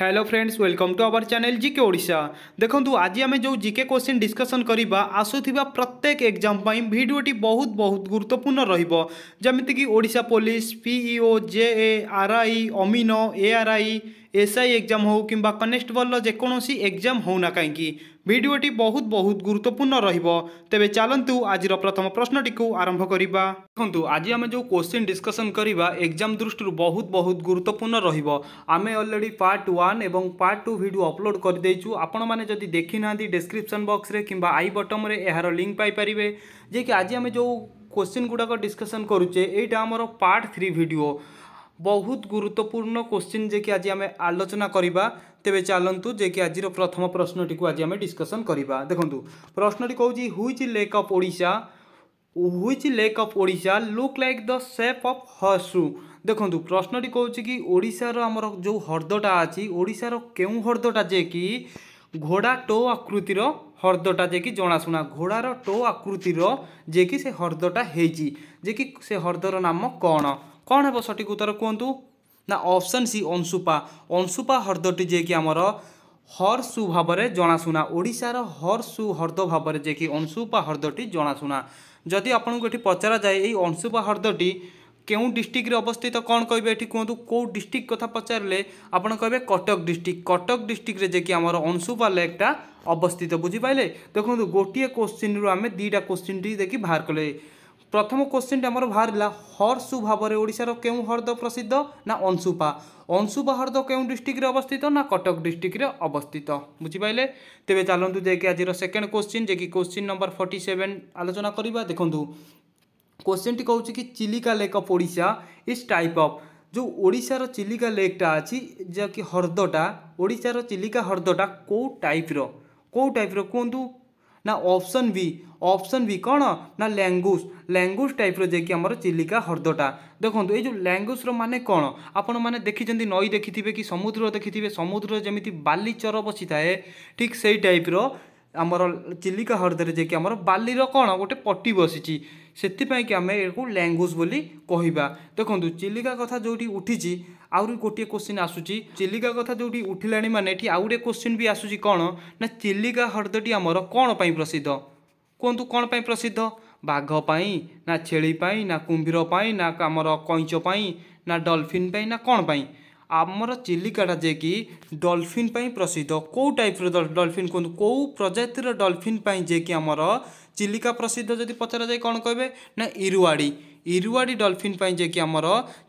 Hello friends welcome to our channel GK Odisha দেখুন আজ আমি যে জিকে কোশ্চিন ডিসকসন করা আসুবা প্রত্যেক এক্সাম পাই ভিডিওটি বহুত বহুত গুরুত্বপূর্ণ রহব যেমিকি Odisha police PEO JA RI অমিন এআরআই এসআই এক্সাম হো কিংবা কনেস্টেবলর যেকোন এক্সাম হো না কী ভিডিওটি বহুত বহুত গুরুত্বপূর্ণ রইব তebe চালন্তু আজিৰ প্ৰথম প্ৰশ্নটিকু আৰম্ভ কৰিব। দেখোন্তু আজি আমি যে কোৱেশ্চন ডিসকাচন কৰিবা এক্সাম দৃষ্টিৰ বহুত বহুত গুরুত্বপূর্ণ রইব। আমি অলৰেডি पार्ट 1 আৰু पार्ट 2 ভিডিঅ আপলোড কৰি দিছো। আপোন মানে যদি দেখি নাদি ডেসক্ৰিপচন বক্সৰে কিম্বা আই বটমৰে এহৰ লিংক পাই পৰিবে যে কি আজি আমি যে কোৱেশ্চন গুডাকৰ ডিসকাচন কৰুচে এইটা আমাৰ पार्ट 3 ভিডিঅ' ବହୁତ ଗୁରୁତ୍ୱପୂର୍ଣ୍ଣ କୋଶ୍ଚିନ୍ ଯେ କି ଆଜି ଆମେ ଆଲୋଚନା କରିବା ତେବେ ଚାଲନ୍ତୁ ଯେ କି ଆଜିର ପ୍ରଥମ ପ୍ରଶ୍ନଟିକୁ ଆଜି ଆମେ ଡିସ୍କସନ୍ କରିବା ଦେଖନ୍ତୁ ପ୍ରଶ୍ନଟି କହୁଛି which lake of Odisha which lake of Odisha look like the shape of horseshoe ଦେଖନ୍ତୁ ପ୍ରଶ୍ନଟି କହୁଛି କି ଓଡ଼ିଶାର ଆମର ଯେଉଁ ହ୍ରଦଟା ଅଛି ଓଡ଼ିଶାର କେଉଁ ହ୍ରଦଟା ଯେ କି ଘୋଡ଼ା ଟୋ ଆକୃତିର ହ୍ରଦଟା ଯେ କି ଜଣାଶୁଣା ଘୋଡ଼ାର ଟୋ ଆକୃତିର ଯେ କି ସେ ହ୍ରଦଟା ହେଇଛି ଯେ କି ସେ ହ୍ରଦର ନାମ କ'ଣ କ'ଣ ହେବ ସଠିକ୍ ଉତ୍ତର କୁହନ୍ତୁ ନା ଅପସନ୍ ସି ଅଂଶୁପା ଅଂଶୁପା ହ୍ରଦଟି ଯିଏକି ଆମର ହର୍ସୁ ଭାବରେ ଜଣାଶୁଣା ଓଡ଼ିଶାର ହର୍ସୁ ହ୍ରଦ ଭାବରେ ଯିଏକି ଅଂଶୁପା ହ୍ରଦଟି ଜଣାଶୁଣା ଯଦି ଆପଣଙ୍କୁ ଏଠି ପଚରାଯାଏ ଏଇ ଅଂଶୁପା ହ୍ରଦଟି କେଉଁ ଡିଷ୍ଟ୍ରିକ୍ଟରେ ଅବସ୍ଥିତ କ'ଣ କହିବେ ଏଠି କୁହନ୍ତୁ କେଉଁ ଡିଷ୍ଟ୍ରିକ୍ଟ କଥା ପଚାରିଲେ ଆପଣ କହିବେ କଟକ ଡିଷ୍ଟ୍ରିକ୍ଟ କଟକ ଡିଷ୍ଟ୍ରିକ୍ଟରେ ଯିଏକି ଆମର ଅଂଶୁପା ଲେକ୍ଟା ଅବସ୍ଥିତ ବୁଝିପାରିଲେ ଦେଖନ୍ତୁ ଗୋଟିଏ କୋଶ୍ଚିନ୍ରୁ ଆମେ ଦୁଇଟା କୋଶ୍ଚିନ୍ଟି ଦେଖି ବାହାର କଲେ প্রথম কোশ্চিন আমার বাহারা হরশু ভাবে ওড়শার কেউ হ্রদ প্রসিদ্ধ না অংশুপা অংশুপা হ্রদ কেউ ডিষ্ট্রিক্ট অবস্থিত না কটক ডিষ্ট্রিক্টে অবস্থিত বুঝিপালে তেমনি চালু যে আজ সেকেন্ড কোশ্চিন যে কি কোশ্চিন নম্বর ফর্টি সেভেন আলোচনা করা দেখুন কোশ্চিনটি কৌছি কি Chilika lake of Odisha is type of যে ওড়শার চিলিকা লেকটা আছে যা কি হ্রদটা ওড়শার চিলিকা হ্রদটা কেউ টাইপর কেউ টাইপর কুহতু না অপশন বি ଅପସନ୍ ବି କ'ଣ ନା ଲାଙ୍ଗୁସ୍ ଲାଙ୍ଗୁସ୍ ଟାଇପ୍ର ଯିଏକି ଆମର ଚିଲିକା ହ୍ରଦଟା ଦେଖନ୍ତୁ ଏଇ ଯେଉଁ ଲାଙ୍ଗୁସ୍ର ମାନେ କ'ଣ ଆପଣମାନେ ଦେଖିଛନ୍ତି ନଈ ଦେଖିଥିବେ କି ସମୁଦ୍ର ଦେଖିଥିବେ ସମୁଦ୍ରରେ ଯେମିତି ବାଲିଚର ବସିଥାଏ ଠିକ୍ ସେଇ ଟାଇପ୍ର ଆମର ଚିଲିକା ହ୍ରଦରେ ଯିଏକି ଆମର ବାଲିର କ'ଣ ଗୋଟେ ପଟି ବସିଛି ସେଥିପାଇଁକି ଆମେ ଏହାକୁ ଲାଙ୍ଗୁସ୍ ବୋଲି କହିବା ଦେଖନ୍ତୁ ଚିଲିକା କଥା ଯେଉଁଠି ଉଠିଛି ଆହୁରି ଗୋଟିଏ କୋଶ୍ଚିନ୍ ଆସୁଛି ଚିଲିକା କଥା ଯେଉଁଠି ଉଠିଲାଣି ମାନେ ଏଠି ଆଉ ଗୋଟେ କୋଶ୍ଚିନ୍ ବି ଆସୁଛି କ'ଣ ନା ଚିଲିକା ହ୍ରଦଟି ଆମର କ'ଣ ପାଇଁ ପ୍ରସିଦ୍ଧ କୁହନ୍ତୁ କ'ଣ ପାଇଁ ପ୍ରସିଦ୍ଧ ବାଘ ପାଇଁ ନା ଛେଳି ପାଇଁ ନା କୁମ୍ଭୀର ପାଇଁ ନା ଆମର କଇଁଚ ପାଇଁ ନା ଡଲଫିନ୍ ପାଇଁ ନା କ'ଣ ପାଇଁ ଆମର ଚିଲିକାଟା ଯିଏକି ଡଲଫିନ୍ ପାଇଁ ପ୍ରସିଦ୍ଧ କେଉଁ ଟାଇପ୍ର ଡଲଫିନ୍ କୁହନ୍ତୁ କେଉଁ ପ୍ରଜାତିର ଡଲଫିନ୍ ପାଇଁ ଯିଏକି ଆମର ଚିଲିକା ପ୍ରସିଦ୍ଧ ଯଦି ପଚରାଯାଏ କ'ଣ କହିବେ ନା ଇରୁଆଡ଼ି ଇରୁଆଡ଼ି ଡଲଫିନ୍ ପାଇଁ ଯିଏକି ଆମର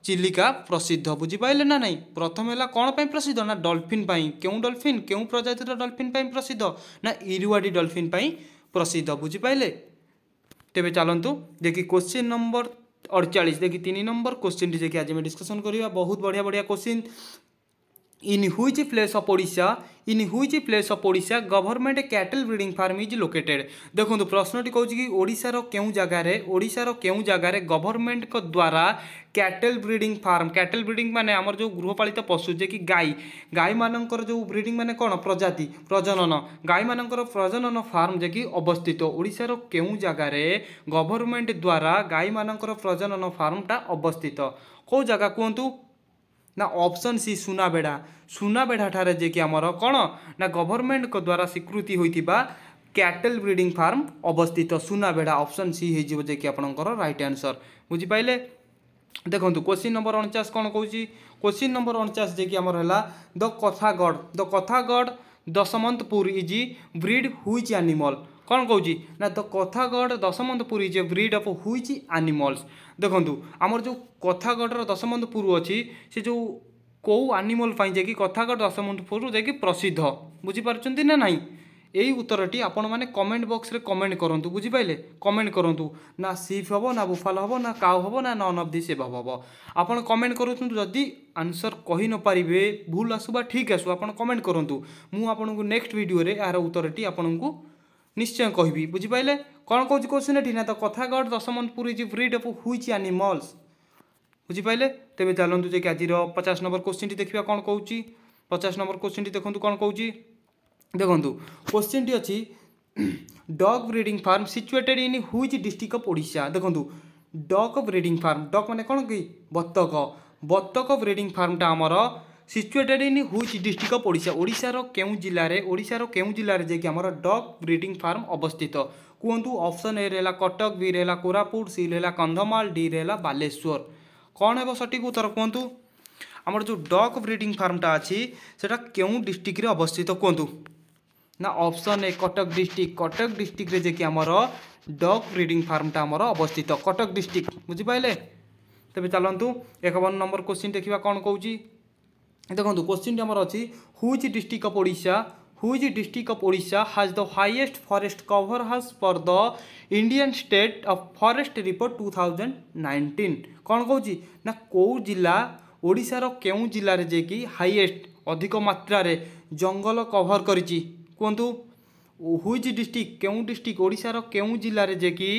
ଚିଲିକା ପ୍ରସିଦ୍ଧ ବୁଝିପାରିଲେ ନା ନାହିଁ ପ୍ରଥମେ ହେଲା କ'ଣ ପାଇଁ ପ୍ରସିଦ୍ଧ ନା ଡଲଫିନ୍ ପାଇଁ କେଉଁ ଡଲଫିନ୍ କେଉଁ ପ୍ରଜାତିର ଡଲଫିନ୍ ପାଇଁ ପ୍ରସିଦ୍ଧ ନା ଇରୁଆଡ଼ି ଡଲଫିନ୍ ପାଇଁ प्रसिद्ध बुझिपारे तेरे चलतु देखिए क्वेश्चन नंबर अड़चाश देखिए तीन नंबर क्वेश्चन टी देखिए आज डिस्कसन करवा बहुत बढ़िया बढ़िया question in which place of odisha in which place of Odisha government cattle breeding farm is located দেখুন প্রশ্নটি কৌছি কি ওড়িশার কেউ জায়গায় ওড়িশার কেউ জায়গায় গভর্নমেন্ট দ্বারা cattle breeding farm cattle breeding মানে আমার যে গৃহপালিত পশু যে কি গাই গাই মানকর যে ব্রিডিং মানে কোণ প্রজাতি প্রজনন গাই মানকর প্রজনন ফার্ম যে কি অবস্থিত ওড়িশার কেউ জায়গায় গভর্নমেন্ট দ্বারা গাই মানকর প্রজনন ফার্মটা অবস্থিত কেউ জায়গা কুহতু ନା ଅପସନ୍ ସି ସୁନାବେଡ଼ା ସୁନାବେଡ଼ାଠାରେ ଯେ କି ଆମର କ'ଣ ନା ଗଭର୍ଣ୍ଣମେଣ୍ଟଙ୍କ ଦ୍ୱାରା ସ୍ୱୀକୃତି ହୋଇଥିବା କ୍ୟାଟେଲ୍ ବ୍ରିଡ଼ିଂ ଫାର୍ମ ଅବସ୍ଥିତ ସୁନାବେଡ଼ା ଅପସନ୍ ସି ହୋଇଯିବ ଯେ କି ଆପଣଙ୍କର ରାଇଟ୍ ଆନ୍ସର୍ ବୁଝିପାରିଲେ ଦେଖନ୍ତୁ କୋଶ୍ଚିନ୍ ନମ୍ବର ଅଣଚାଶ କ'ଣ କହୁଛି କୋଶ୍ଚିନ୍ ନମ୍ବର ଅଣଚାଶ ଯେ କି ଆମର ହେଲା the Kathagarh the Kathagarh Dasmantpur is breed which animal କ'ଣ କହୁଛି ନା the Kathagarh Dasmantpur is a breed of which animals ଦେଖନ୍ତୁ ଆମର ଯେଉଁ କଥାଗଡ଼ର ଦଶମନ୍ତପୁର ଅଛି ସେ ଯେଉଁ କେଉଁ ଆନିମଲ୍ ପାଇଁ ଯାଇକି କଥାଗଡ଼ ଦଶମନ୍ତପୁର ଯାଇକି ପ୍ରସିଦ୍ଧ ବୁଝିପାରୁଛନ୍ତି ନା ନାହିଁ ଏଇ ଉତ୍ତରଟି ଆପଣମାନେ କମେଣ୍ଟ ବକ୍ସରେ କମେଣ୍ଟ କରନ୍ତୁ ବୁଝିପାରିଲେ କମେଣ୍ଟ କରନ୍ତୁ ନା ସିଫ୍ ହେବ ନା ବୁଫାଲ ହେବ ନା କାଉ ହେବ ନା ନନ୍ ଅଫ୍ ଦି ସେଭ୍ ହେବ ଆପଣ କମେଣ୍ଟ କରୁଛନ୍ତି ଯଦି ଆନ୍ସର କହି ନପାରିବେ ଭୁଲ ଆସୁ ବା ଠିକ୍ ଆସୁ ଆପଣ କମେଣ୍ଟ କରନ୍ତୁ ମୁଁ ଆପଣଙ୍କୁ ନେକ୍ସଟ ଭିଡ଼ିଓରେ ଏହାର ଉତ୍ତରଟି ଆପଣଙ୍କୁ ନିଶ୍ଚୟ କହିବି ବୁଝିପାରିଲେ କ'ଣ କହୁଛି କୋଶ୍ଚିନ୍ ଏଠି ନା ତ କଥା Kathagarh Dasmantpur is breed of which animals ବୁଝିପାରିଲେ ତେବେ ଚାଲନ୍ତୁ ଯେ କି ଆଜିର ପଚାଶ ନମ୍ବର କୋଶ୍ଚିନ୍ଟି ଦେଖିବା କ'ଣ କହୁଛି ପଚାଶ ନମ୍ବର କୋଶ୍ଚିନ୍ଟି ଦେଖନ୍ତୁ କ'ଣ କହୁଛି ଦେଖନ୍ତୁ କୋଶ୍ଚିନ୍ଟି ଅଛି dog breeding farm situated in which district of Odisha ଦେଖନ୍ତୁ ଡଗ୍ ବ୍ରିଡ଼ିଂ ଫାର୍ମ ଡଗ୍ ମାନେ କ'ଣ କି ବତକ ବତକ ବ୍ରିଡ଼ିଂ ଫାର୍ମଟା ଆମର situated in which district of Odisha ଓଡ଼ିଶାର କେଉଁ ଜିଲ୍ଲାରେ ଓଡ଼ିଶାର କେଉଁ ଜିଲ୍ଲାରେ ଯାଇକି ଆମର ଡଗ୍ ବ୍ରିଡିଂ ଫାର୍ମ ଅବସ୍ଥିତ କୁହନ୍ତୁ ଅପସନ୍ ଏରେ ହେଲା କଟକ ବିରେ ହେଲା କୋରାପୁଟ ସିରେ ହେଲା କନ୍ଧମାଳ ଡିରେ ହେଲା ବାଲେଶ୍ୱର କ'ଣ ହେବ ସଠିକ୍ ଉତ୍ତର କୁହନ୍ତୁ ଆମର ଯେଉଁ ଡଗ୍ ବ୍ରିଡିଂ ଫାର୍ମଟା ଅଛି ସେଟା କେଉଁ ଡିଷ୍ଟ୍ରିକ୍ଟରେ ଅବସ୍ଥିତ କୁହନ୍ତୁ ନା option A Cuttack district Cuttack ଡିଷ୍ଟ୍ରିକ୍ଟରେ ଯାଇକି ଆମର ଡଗ୍ ବ୍ରିଡିଂ ଫାର୍ମଟା ଆମର ଅବସ୍ଥିତ କଟକ ଡିଷ୍ଟ୍ରିକ୍ଟ ବୁଝିପାରିଲେ ତେବେ ଚାଲନ୍ତୁ ଏକାବନ ନମ୍ବର କୋଶ୍ଚିନ୍ ଦେଖିବା କ'ଣ କହୁଛି ଦେଖନ୍ତୁ କୋଶ୍ଚିନ୍ଟି ଆମର ଅଛି which district of Odisha which district of Odisha has the highest forest cover has for the Indian state of forest report two thousand nineteen କ'ଣ କହୁଛି ନା କେଉଁ ଜିଲ୍ଲା ଓଡ଼ିଶାର କେଉଁ ଜିଲ୍ଲାରେ ଯାଇକି ହାଇଏଷ୍ଟ ଅଧିକ ମାତ୍ରାରେ ଜଙ୍ଗଲ କଭର କରିଛି କୁହନ୍ତୁ হুইজ ডিস্ট্রিক্ট কেউ ডিস্ট্রিক্ট ওড়িশার কেউ জেলার যে কি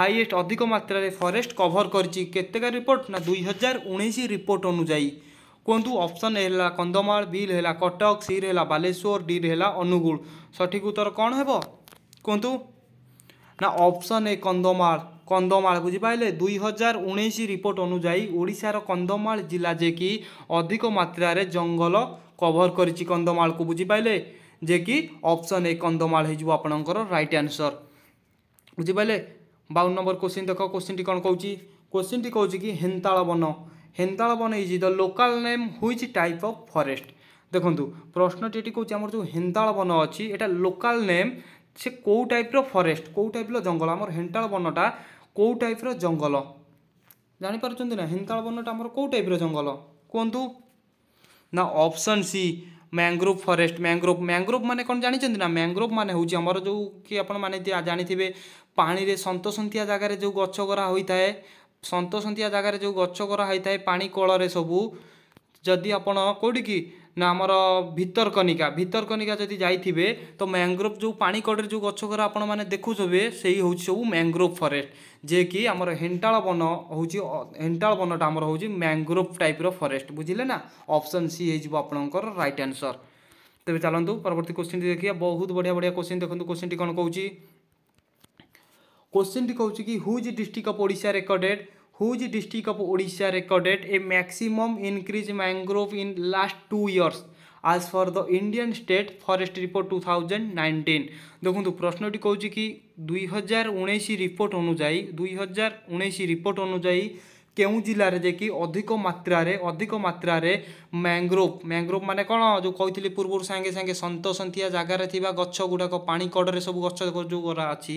হাইয়েস্ট অধিক মাত্রার ফরেস্ট কভর করেছি কেতেকা রিপোর্ট না দুই হাজার উনিশ রিপোর্ট অনুযায়ী କୁହନ୍ତୁ ଅପସନ୍ ଏ ହେଲା କନ୍ଧମାଳ ବି ହେଲା କଟକ ସି ହେଲା ବାଲେଶ୍ୱର ଡି ହେଲା ଅନୁଗୁଳ ସଠିକ୍ ଉତ୍ତର କ'ଣ ହେବ କୁହନ୍ତୁ ନା ଅପସନ୍ ଏ କନ୍ଧମାଳ କନ୍ଧମାଳ ବୁଝିପାରିଲେ ଦୁଇ ହଜାର ଉଣେଇଶ ରିପୋର୍ଟ ଅନୁଯାୟୀ ଓଡ଼ିଶାର କନ୍ଧମାଳ ଜିଲ୍ଲା ଯେ କି ଅଧିକ ମାତ୍ରାରେ ଜଙ୍ଗଲ କଭର କରିଛି କନ୍ଧମାଳକୁ ବୁଝିପାରିଲେ ଯେ କି ଅପସନ୍ ଏ କନ୍ଧମାଳ ହେଇଯିବ ଆପଣଙ୍କର ରାଇଟ୍ ଆନ୍ସର୍ ବୁଝିପାରିଲେ ବାଉନ ନମ୍ବର କୋଶ୍ଚିନ୍ ଦେଖ କୋଶ୍ଚିନ୍ଟି କ'ଣ କହୁଛି କୋଶ୍ଚିନ୍ଟି କହୁଛି କି ହେନ୍ତାଳ ବନ ହେନ୍ତାଳବନ is the local name which type of forest ଦେଖନ୍ତୁ ପ୍ରଶ୍ନଟି ଏଠି କହୁଛି ଆମର ଯେଉଁ ହେନ୍ତାଳବନ ଅଛି ଏଇଟା ଲୋକାଲ୍ ନେମ୍ ସେ କେଉଁ ଟାଇପ୍ର ଫରେଷ୍ଟ କେଉଁ ଟାଇପ୍ର ଜଙ୍ଗଲ ଆମର ହେନ୍ତାଳବନଟା କେଉଁ ଟାଇପ୍ର ଜଙ୍ଗଲ ଜାଣିପାରୁଛନ୍ତି ନା ହେନ୍ତାଳବନଟା ଆମର କେଉଁ ଟାଇପ୍ର ଜଙ୍ଗଲ କୁହନ୍ତୁ ନା option C mangrove forest mangrove mangrove মানে কোণ জাঁচি না ম্যাংগ্রোভ মানে হচ্ছে আমার যে কি আপনার জাঁথিবে পাঁচ সন্তসন্তিয়া জায়গায় যে গছগরা হয়ে থাকে ସନ୍ତସନ୍ତିଆ ଜାଗାରେ ଯେଉଁ ଗଛ କରା ହେଇଥାଏ ପାଣି କଳରେ ସବୁ ଯଦି ଆପଣ କେଉଁଠିକି ନା ଆମର ଭିତରକନିକା ଭିତରକନିକା ଯଦି ଯାଇଥିବେ ତ ମ୍ୟାଙ୍ଗ୍ରୋଭ୍ ଯେଉଁ ପାଣି କଡ଼ରେ ଯେଉଁ ଗଛ ଗୁରା ଆପଣମାନେ ଦେଖୁଥିବେ ସେଇ ହେଉଛି ସବୁ ମ୍ୟାଙ୍ଗ୍ରୋଭ୍ ଫରେଷ୍ଟ ଯିଏକି ଆମର ହେଣ୍ଟାଳ ବନ ହେଉଛି ହେଣ୍ଟାଳ ବନଟା ଆମର ହେଉଛି ମ୍ୟାଙ୍ଗ୍ରୋଭ୍ ଟାଇପ୍ର ଫରେଷ୍ଟ ବୁଝିଲେ ନା ଅପସନ୍ ସି ହେଇଯିବ ଆପଣଙ୍କର ରାଇଟ୍ ଆନ୍ସର୍ ତେବେ ଚାଲନ୍ତୁ ପରବର୍ତ୍ତୀ କୋଶ୍ଚିନ୍ ଦେଖିବା ବହୁତ ବଢ଼ିଆ ବଢ଼ିଆ କୋଶ୍ଚିନ୍ ଦେଖନ୍ତୁ କୋଶ୍ଚିନ୍ଟି କ'ଣ କହୁଛି क्वेश्चन टी कहूँ कि which district of Odisha recorded which district of Odisha recorded a maximum increase mangrove in last two years as for the Indian state forest report two thousand nineteen দেখুন প্রশ্নটি কৌছি কি দুই হাজার উনিশ রিপোর্ট অনুযায়ী দুই হাজার উনিশ রিপোর্ট অনুযায়ী କେଉଁ ଜିଲ୍ଲାରେ ଯେ କି ଅଧିକ ମାତ୍ରାରେ ଅଧିକ ମାତ୍ରାରେ ମ୍ୟାଙ୍ଗ୍ରୋଭ୍ ମ୍ୟାଙ୍ଗ୍ରୋଭ୍ ମାନେ କ'ଣ ଯେଉଁ କହିଥିଲି ପୂର୍ବରୁ ସାଙ୍ଗେ ସାଙ୍ଗେ ସନ୍ତସନ୍ତିଆ ଜାଗାରେ ଥିବା ଗଛ ଗୁଡ଼ାକ ପାଣି କଡ଼ରେ ସବୁ ଗଛ ଯେଉଁ ଗୁଡ଼ା ଅଛି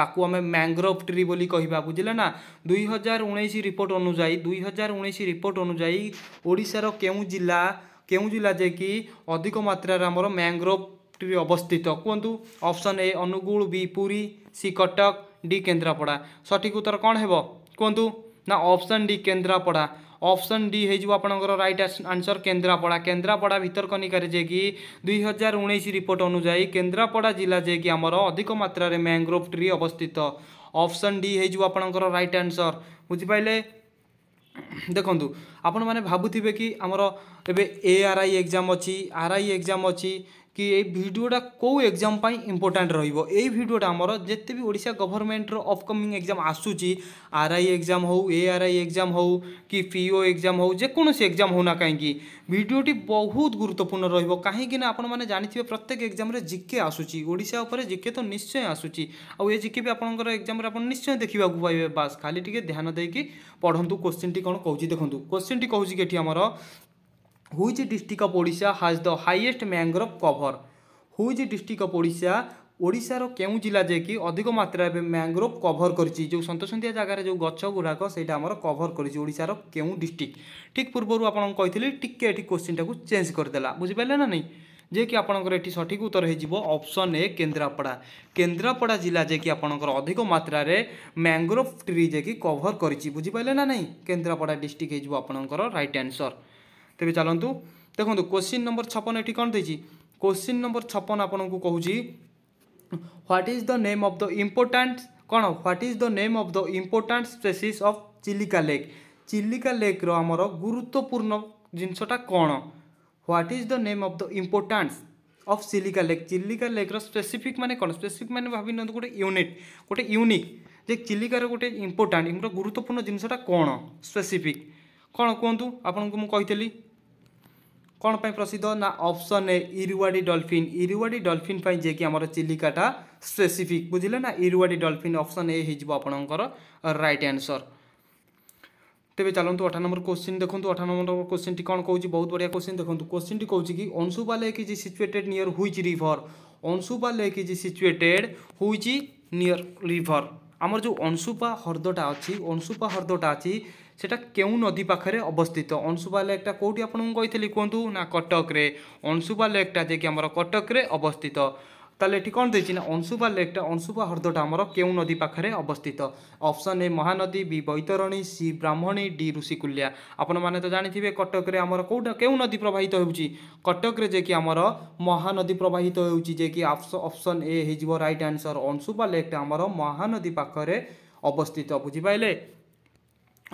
ତାକୁ ଆମେ ମ୍ୟାଙ୍ଗ୍ରୋଭ୍ ଟ୍ରି ବୋଲି କହିବା ବୁଝିଲେ ନା ଦୁଇ ହଜାର ଉଣେଇଶ ରିପୋର୍ଟ ଅନୁଯାୟୀ ଦୁଇ ହଜାର ଉଣେଇଶ ରିପୋର୍ଟ ଅନୁଯାୟୀ ଓଡ଼ିଶାର କେଉଁ ଜିଲ୍ଲା କେଉଁ ଜିଲ୍ଲା ଯେ କି ଅଧିକ ମାତ୍ରାରେ ଆମର ମ୍ୟାଙ୍ଗ୍ରୋଭ୍ ଟ୍ରି ଅବସ୍ଥିତ କୁହନ୍ତୁ option A Angul B Puri C Cuttack D Kendrapara ସଠିକ୍ ଉତ୍ତର କ'ଣ ହେବ କୁହନ୍ତୁ ना option D Kendrapara option D हो रईट आंसर केन्द्रापड़ा केन्द्रापड़ा भितरकनिकार जे कि दुई हजार उन्नीस रिपोर्ट अनुजाई केन्द्रापड़ा जिला जे कि आमर अधिक मात्र मैंग्रोव ट्री अवस्थित ऑप्शन डी हो रईट आंसर হয়ে देखु आपण मैंने भावुवे कि आमर ভাবুবে ए आर आई এআরআই अच्छी आर आई এক্সাম अच्छी କି ଏଇ ଭିଡ଼ିଓଟା କେଉଁ ଏକ୍ଜାମ୍ ପାଇଁ ଇମ୍ପୋର୍ଟାଣ୍ଟ ରହିବ ଏଇ ଭିଡ଼ିଓଟା ଆମର ଯେତେ ବି ଓଡ଼ିଶା ଗଭର୍ଣ୍ଣମେଣ୍ଟର ଅପକମିଂ ଏକ୍ଜାମ୍ ଆସୁଛି ଆର୍ ଆଇ ଏକ୍ଜାମ୍ ହେଉ ଏ ଆର୍ ଆଇ ଏକ୍ଜାମ୍ ହେଉ କି ପି ଓ ଏକ୍ଜାମ୍ ହେଉ ଯେକୌଣସି ଏକ୍ଜାମ୍ ହେଉନା କାହିଁକି ଭିଡ଼ିଓଟି ବହୁତ ଗୁରୁତ୍ୱପୂର୍ଣ୍ଣ ରହିବ କାହିଁକି ନା ଆପଣମାନେ ଜାଣିଥିବେ ପ୍ରତ୍ୟେକ ଏକ୍ଜାମ୍ରେ ଜିକେ ଆସୁଛି ଓଡ଼ିଶା ଉପରେ ଜିକେ ତ ନିଶ୍ଚୟ ଆସୁଛି ଆଉ ଏ ଜିକେ ବି ଆପଣଙ୍କର ଏକ୍ଜାମ୍ରେ ଆପଣ ନିଶ୍ଚୟ ଦେଖିବାକୁ ପାଇବେ ବାସ୍ ଖାଲି ଟିକେ ଧ୍ୟାନ ଦେଇକି ପଢ଼ନ୍ତୁ କୋଶ୍ଚିନ୍ଟି କ'ଣ କହୁଛି ଦେଖନ୍ତୁ କୋଶ୍ଚିନ୍ଟି କହୁଛି କି ଏଠି ଆମର which district of Odisha has the highest mangrove cover which district of Odisha ଓଡ଼ିଶାର କେଉଁ ଜିଲ୍ଲା ଯାଇକି ଅଧିକ ମାତ୍ରାରେ ମ୍ୟାଙ୍ଗୋଭ୍ କଭର୍ କରିଛି ଯେଉଁ ସନ୍ତସନ୍ତିଆ ଜାଗାରେ ଯେଉଁ ଗଛ ଗୁଡ଼ାକ ସେଇଟା ଆମର କଭର୍ କରିଛି ଓଡ଼ିଶାର କେଉଁ ଡିଷ୍ଟ୍ରିକ୍ଟ ଠିକ୍ ପୂର୍ବରୁ ଆପଣଙ୍କୁ କହିଥିଲି ଟିକିଏ ଏଠି କୋଶ୍ଚିନ୍ଟାକୁ ଚେଞ୍ଜ କରିଦେଲା ବୁଝିପାରିଲେ ନା ନାହିଁ ଯିଏକି ଆପଣଙ୍କର ଏଠି ସଠିକ୍ ଉତ୍ତର ହୋଇଯିବ ଅପସନ୍ ଏ କେନ୍ଦ୍ରାପଡ଼ା କେନ୍ଦ୍ରାପଡ଼ା ଜିଲ୍ଲା ଯିଏକି ଆପଣଙ୍କର ଅଧିକ ମାତ୍ରାରେ ମ୍ୟାଙ୍ଗୋଭ୍ ଟ୍ରି ଯାଇକି କଭର୍ କରିଛି ବୁଝିପାରିଲେ ନା ନାହିଁ କେନ୍ଦ୍ରାପଡ଼ା ଡିଷ୍ଟ୍ରିକ୍ଟ ହୋଇଯିବ ଆପଣଙ୍କର ରାଇଟ୍ ଆନ୍ସର୍ ତେବେ ଚାଲନ୍ତୁ ଦେଖନ୍ତୁ କୋଶ୍ଚିନ୍ ନମ୍ବର ଛପନ ଏଠି କ'ଣ ଦେଇଛି କୋଶ୍ଚିନ୍ ନମ୍ବର ଛପନ ଆପଣଙ୍କୁ କହୁଛି what is the name of the important କ'ଣ what is the name of the important species of Chilika lake Chilika ଲେକ୍ର ଆମର ଗୁରୁତ୍ୱପୂର୍ଣ୍ଣ ଜିନିଷଟା କ'ଣ what is the name of the importance of Chilika lake Chilika ଲେକ୍ର ସ୍ପେସିଫିକ୍ ମାନେ କ'ଣ ସ୍ପେସିଫିକ୍ ମାନେ ଭାବି ନିଅନ୍ତୁ ଗୋଟେ ୟୁନିଟ୍ ଗୋଟେ ୟୁନିକ୍ ଯେ ଚିଲିକାର ଗୋଟେ ଇମ୍ପୋର୍ଟାଣ୍ଟ ଗୁରୁତ୍ୱପୂର୍ଣ୍ଣ ଜିନିଷଟା କ'ଣ ସ୍ପେସିଫିକ୍ କ'ଣ କୁହନ୍ତୁ ଆପଣଙ୍କୁ ମୁଁ କହିଥିଲି କ'ଣ ପାଇଁ ପ୍ରସିଦ୍ଧ ନା option A Irrawaddy dolphin Irrawaddy dolphin ପାଇଁ ଯିଏକି ଆମର ଚିଲିକାଟା ସ୍ପେସିଫିକ୍ ବୁଝିଲେ ନା ଇରୁଆଡ଼ି ଡଲଫିନ୍ ଅପସନ୍ ଏ ହେଇଯିବ ଆପଣଙ୍କର ରାଇଟ୍ ଆନ୍ସର୍ ତେବେ ଚାଲନ୍ତୁ ଅଠା ନମ୍ବର କୋଶ୍ଚିନ୍ ଦେଖନ୍ତୁ ଅଠା ନମ୍ବର କୋଶ୍ଚିନ୍ଟି କ'ଣ କହୁଛି ବହୁତ ବଢ଼ିଆ କୋଶ୍ଚିନ୍ ଦେଖନ୍ତୁ କୋଶ୍ଚିନ୍ଟି କହୁଛି କି Anshupa lake is situated near which river Anshupa lake is situated which near river ଆମର ଯେଉଁ ଅଂଶୁପା ହ୍ରଦଟା ଅଛି ଅଂଶୁପା ହ୍ରଦଟା ଅଛି সেটা କେଉଁ ନଦୀ ପାଖରେ ଅବସ୍ଥିତ ଅଂଶୁପା ଲେକ୍ଟା କେଉଁଠି ଆପଣଙ୍କୁ କହିଥିଲି କୁହନ୍ତୁ ନା କଟକରେ ଅଂଶୁପା ଲେକ୍ଟା ଯିଏକି ଆମର କଟକରେ ଅବସ୍ଥିତ ତାହେଲେ ଏଠି କ'ଣ ଦେଇଛି ନା ଅଂଶୁପା ଲେକ୍ଟା ଅଂଶୁପା ହ୍ରଦଟା ଆମର କେଉଁ ନଦୀ ପାଖରେ ଅବସ୍ଥିତ option A Mahanadi B Baitarani C Brahmani D Rushikulya ଆପଣମାନେ ତ ଜାଣିଥିବେ କଟକରେ ଆମର କେଉଁଟା କେଉଁ ନଦୀ ପ୍ରବାହିତ ହେଉଛି କଟକରେ ଯେ କି ଆମର ମହାନଦୀ ପ୍ରବାହିତ ହେଉଛି ଯେ କି ଅପସନ୍ ଏ ହେଇଯିବ ରାଇଟ୍ ଆନ୍ସର୍ ଅଂଶୁପା ଲେକ୍ଟା ଆମର ମହାନଦୀ ପାଖରେ ଅବସ୍ଥିତ ବୁଝିପାରିଲେ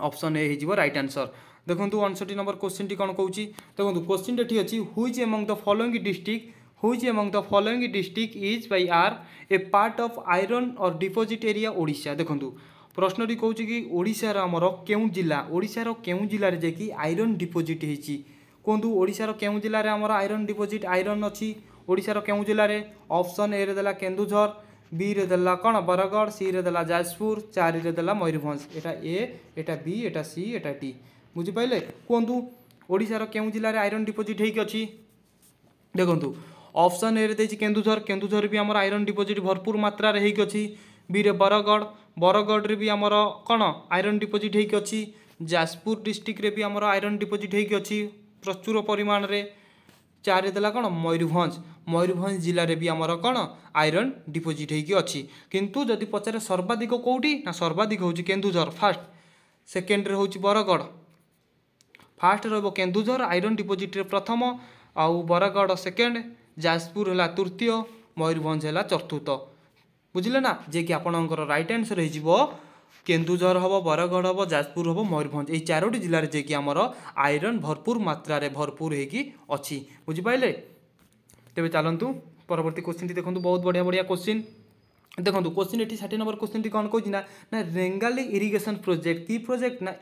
অপশন এ হয়ে রাইট আনসর দেখুন অনষটি নম্বর কোশ্চিনটি কোণ কৌছি দেখুন কোশ্চিনটা এটি অছি which among the following district which among the following district is by are a part of iron ore deposit area Odisha দেখুন প্রশ্নটি কৌছি কি ওড়িশার আমার কেউ জেলা ওড়িশার কেউ জেলার যে কি আইরন ডিপোজিট হয়েছি কুহতু ওড়িশার কেউ জেলার আমার আইরন ডিপোজিট আইরন অছি ওড়িশার কেউ জেলার অপশন এ দেলা কেন্দুঝর ବିରେ ଦେଲା କ'ଣ ବରଗଡ଼ ସିରେ ଦେଲା ଯାଜପୁର ଚାରିରେ ଦେଲା ମୟୂରଭଞ୍ଜ ଏଇଟା ଏ ଏଇଟା ବି ଏଇଟା ସି ଏଇଟା ଡି ବୁଝିପାରିଲେ କୁହନ୍ତୁ ଓଡ଼ିଶାର କେଉଁ ଜିଲ୍ଲାରେ ଆଇରନ୍ ଡିପୋଜିଟ୍ ହେଇକି ଅଛି ଦେଖନ୍ତୁ ଅପସନ୍ ଏରେ ଦେଇଛି କେନ୍ଦୁଝର କେନ୍ଦୁଝର ବି ଆମର ଆଇରନ୍ ଡିପୋଜିଟ୍ ଭରପୁର ମାତ୍ରାରେ ହେଇକି ଅଛି ବିରେ ବରଗଡ଼ ବରଗଡ଼ରେ ବି ଆମର କ'ଣ ଆଇରନ୍ ଡିପୋଜିଟ୍ ହେଇକି ଅଛି ଯାଜପୁର ଡିଷ୍ଟ୍ରିକ୍ଟରେ ବି ଆମର ଆଇରନ୍ ଡିପୋଜିଟ୍ ହେଇକି ଅଛି ପ୍ରଚୁର ପରିମାଣରେ ଚାରି ଦେଲା କ'ଣ ମୟୂରଭଞ୍ଜ ମୟୂରଭଞ୍ଜ ଜିଲ୍ଲାରେ ବି ଆମର କ'ଣ ଆଇରନ୍ ଡିପୋଜିଟ୍ ହେଇକି ଅଛି କିନ୍ତୁ ଯଦି ପଚାରେ ସର୍ବାଧିକ କେଉଁଠି ନା ସର୍ବାଧିକ ହେଉଛି କେନ୍ଦୁଝର ଫାର୍ଷ୍ଟ ସେକେଣ୍ଡରେ ହେଉଛି ବରଗଡ଼ ଫାର୍ଷ୍ଟ ରହିବ କେନ୍ଦୁଝର ଆଇରନ୍ ଡିପୋଜିଟ୍ରେ ପ୍ରଥମ ଆଉ ବରଗଡ଼ ସେକେଣ୍ଡ ଯାଜପୁର ହେଲା ତୃତୀୟ ମୟୂରଭଞ୍ଜ ହେଲା ଚତୁର୍ଥ ବୁଝିଲେ ନା ଯିଏକି ଆପଣଙ୍କର ରାଇଟ୍ ଆନ୍ସର୍ ହେଇଯିବ কেন্দুঝর হব বরগড় হব যাজপুর হব ময়ূরভঞ্জ এই চারোটি জেলার যে কি আমার আইরন ভরপুর মাত্রার ভরপুর হয়ে অছি বুঝিপারে তবে চালু পরবর্তী কোশ্চিনটি দেখুন বহুত বড়িয়া বড়িয়া কোশ্চিন দেখুন কোশ্চিন এটি ষাঠিয়ে নম্বর কোশ্চিনটি কম কী না না রেঙ্গালি ইরিগেশন প্রোজেক্ট কি প্রোজেক্ট না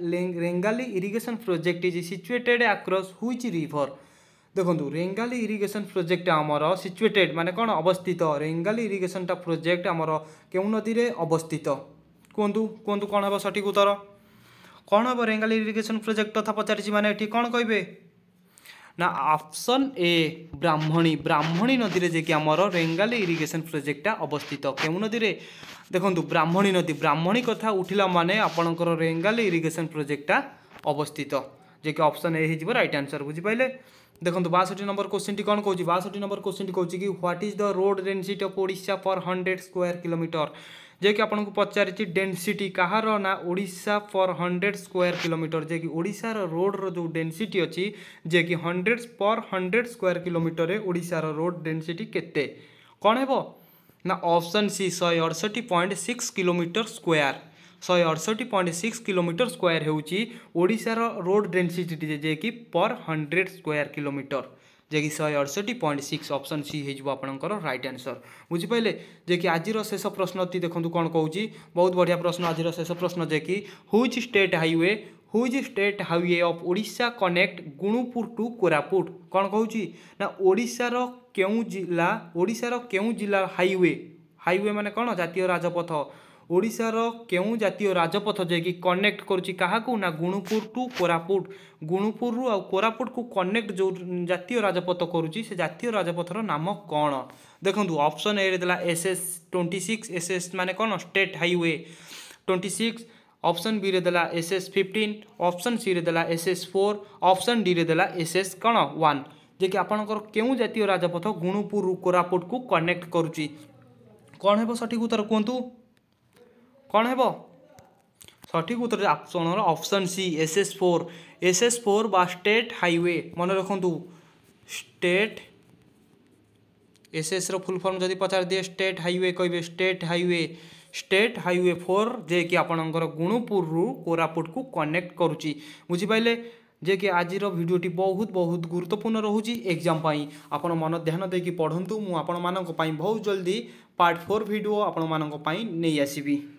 Rengali irrigation project is situated across which river দেখুন রেঙ্গালি ইরিগেশন প্রোজেক্ট আমার সিচুয়েটেড মানে কোণ অবস্থিত রেঙ্গালি ইরিগেশনটা প্রোজেক্ট আমার কেউ নদী অবস্থিত କୁହନ୍ତୁ କୁହନ୍ତୁ କ'ଣ ହେବ ସଠିକ୍ ଉତ୍ତର କ'ଣ ହେବ ରେଙ୍ଗାଲି ଇରିଗେସନ୍ ପ୍ରୋଜେକ୍ଟ କଥା ପଚାରିଛି ମାନେ ଏଠି କ'ଣ କହିବେ ନା ଅପସନ୍ ଏ ବ୍ରାହ୍ମଣୀ ବ୍ରାହ୍ମଣୀ ନଦୀରେ ଯେ କି ଆମର ରେଙ୍ଗାଲି ଇରିଗେସନ୍ ପ୍ରୋଜେକ୍ଟଟା ଅବସ୍ଥିତ କେଉଁ ନଦୀରେ ଦେଖନ୍ତୁ ବ୍ରାହ୍ମଣୀ ନଦୀ ବ୍ରାହ୍ମଣୀ କଥା ଉଠିଲା ମାନେ ଆପଣଙ୍କର ରେଙ୍ଗାଲି ଇରିଗେସନ୍ ପ୍ରୋଜେକ୍ଟଟା ଅବସ୍ଥିତ ଯେ କି ଅପସନ୍ ଏ ହେଇଯିବ ରାଇଟ୍ ଆନ୍ସର୍ ବୁଝିପାରିଲେ ଦେଖନ୍ତୁ ବାଷଠି ନମ୍ବର କୋଶ୍ଚିନ୍ଟି କ'ଣ କହୁଛି ବାଷଠି ନମ୍ବର କୋଶ୍ଚିନ୍ଟି କହୁଛି କି what is the road density of Odisha per hundred square kilometre जे कि आपको पचारि डेनसीटी कहार ना ओडा पर हंड्रेड स्क्वयर किलोमीटर जे कि ओडार रोड्र जो डेनसीटी अच्छी जे कि hundred per hundred square kilometre ओडार रोड डेनसीटी के कौन हे ना ऑप्शन सी शहे अड़सठ पॉइंट सिक्स किलोमीटर स्क्वयर शहे अड़सठ पॉइंट सिक्स କିଲୋମିଟର ସ୍କୋୟାର ହେଉଛି रोड ରୋଡ଼ ଡେନ୍ସିଟି ଯେ କି ପର୍ ହଣ୍ଡ୍ରେଡ଼ ସ୍କୋୟାର जेकि शहे अड़सठ पॉइंट सिक्स अपसन सी होपर रईट आनसर बुझिपारे जे कि आज शेष प्रश्न देखो कौन कौन बहुत बढ़िया प्रश्न आज शेष प्रश्न जेकि कि state highway which state highway of Odisha connect Gunupur to Koraput कौन କହୁଛି ନା ଓଡ଼ିଶାର କେଉଁ ଜିଲ୍ଲା ଓଡ଼ିଶାର କେଉଁ ଜିଲ୍ଲା ହାଇୱେ ହାଇୱେ ମାନେ କ'ଣ ଜାତୀୟ ରାଜପଥ ଓଡ଼ିଶାର କେଉଁ ଜାତୀୟ ରାଜପଥ ଯାଇକି କନେକ୍ଟ କରୁଛି କାହାକୁ ନା ଗୁଣୁପୁର ଟୁ କୋରାପୁଟ ଗୁଣୁପୁରରୁ ଆଉ କୋରାପୁଟକୁ କନେକ୍ଟ ଯେଉଁ ଜାତୀୟ ରାଜପଥ କରୁଛି ସେ ଜାତୀୟ ରାଜପଥର ନାମ କ'ଣ ଦେଖନ୍ତୁ ଅପସନ୍ ଏରେ ଦେଲା S S twenty six S S ମାନେ କ'ଣ state highway twenty six option ବିରେ ଦେଲା ଏସ୍ ଏସ୍ ଫିଫ୍ଟିନ୍ ଅପସନ୍ ସିରେ ଦେଲା ଏସ୍ ଏସ୍ ଫୋର୍ ଅପସନ୍ ଡିରେ ଦେଲା ଏସ୍ ଏସ୍ କ'ଣ ୱାନ୍ ଯିଏକି ଆପଣଙ୍କର କେଉଁ ଜାତୀୟ ରାଜପଥ ଗୁଣୁପୁରରୁ କୋରାପୁଟକୁ କନେକ୍ଟ କରୁଛି କ'ଣ ହେବ ସଠିକ୍ ଉତ୍ତର କୁହନ୍ତୁ କ'ଣ ହେବ সঠিক উত্তর আপনার option C S S four S S four বা স্টেট হাইওয়ে মনে রাখতু state S S full form যদি পচার দিয়ে স্টেট হাইওয়ে কহবে state highway state highway four যে কি আপনার গুণপুর কোরাপুট কু কনেক্ট করুচি বুঝিপারে যে কি আজির ভিডিওটি বহুত বহুত গুরুত্বপূর্ণ রয়েছে এক্সাম পাই আপনার মন ধ্যান দিয়ে পড়ু মু আপনার বহু জলদি পার্ট ফোর ভিডিও আপনার নিয়ে আসবি